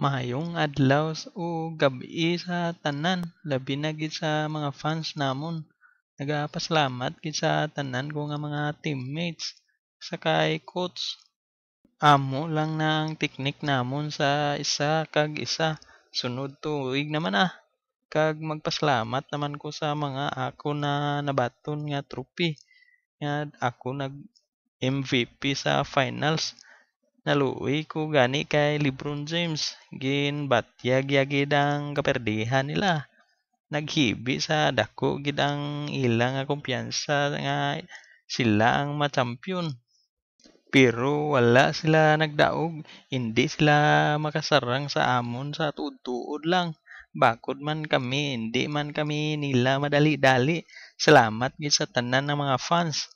Mahayong adlaw o gabi sa tanan, labi na gid sa mga fans namon. Nagapasalamat gid sa tanan ko nga mga teammates sa kay coach. Amo lang ng teknik namon sa isa kag isa. Sunod tuig naman ah. Kag magpasalamat naman ko sa mga ako na nabaton nga trophy. Nga ako nag MVP sa finals naluoy ko gani kay Lebron James gin batyag yagid ang kaperdihan nila naghibi sa dako gidang ang ilang nga kumpiyansa nga sila ang machampion pero wala sila nagdaog hindi sila makasarang sa amon sa tuod-tuod lang bakod man kami hindi man kami nila madali-dali salamat gid sa tanan ng mga fans